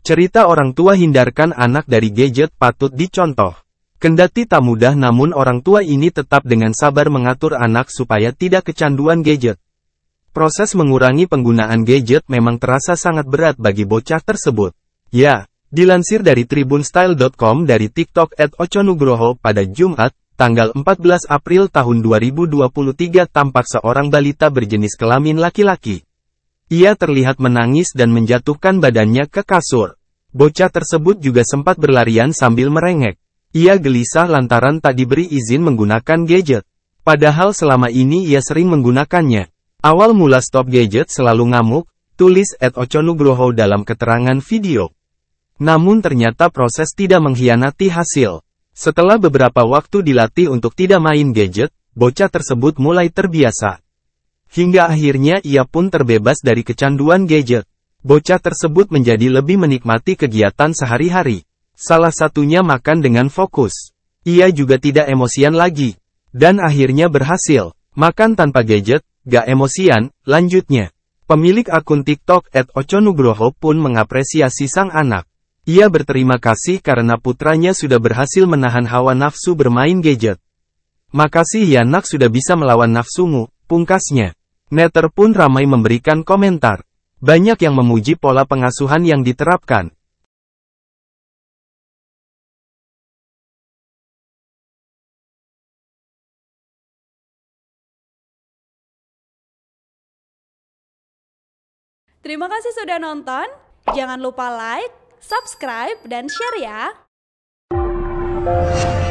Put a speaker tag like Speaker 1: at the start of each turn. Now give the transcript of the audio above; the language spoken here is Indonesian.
Speaker 1: Cerita orang tua hindarkan anak dari gadget patut dicontoh. Kendati tak mudah namun orang tua ini tetap dengan sabar mengatur anak supaya tidak kecanduan gadget. Proses mengurangi penggunaan gadget memang terasa sangat berat bagi bocah tersebut. Ya, dilansir dari tribunstyle.com dari TikTok at Oconugroho pada Jumat, tanggal 14 April tahun 2023 tampak seorang balita berjenis kelamin laki-laki ia terlihat menangis dan menjatuhkan badannya ke kasur. Bocah tersebut juga sempat berlarian sambil merengek. Ia gelisah lantaran tak diberi izin menggunakan gadget. Padahal selama ini ia sering menggunakannya. Awal mula stop gadget selalu ngamuk, tulis Ed Oconugroho dalam keterangan video. Namun ternyata proses tidak mengkhianati hasil. Setelah beberapa waktu dilatih untuk tidak main gadget, bocah tersebut mulai terbiasa. Hingga akhirnya ia pun terbebas dari kecanduan gadget. Bocah tersebut menjadi lebih menikmati kegiatan sehari-hari. Salah satunya makan dengan fokus. Ia juga tidak emosian lagi. Dan akhirnya berhasil. Makan tanpa gadget, gak emosian, lanjutnya. Pemilik akun TikTok at Oconugroho pun mengapresiasi sang anak. Ia berterima kasih karena putranya sudah berhasil menahan hawa nafsu bermain gadget. Makasih ya nak sudah bisa melawan nafsumu, pungkasnya. Netter pun ramai memberikan komentar. Banyak yang memuji pola pengasuhan yang diterapkan.
Speaker 2: Terima kasih sudah nonton.
Speaker 1: Jangan lupa like, subscribe, dan share ya.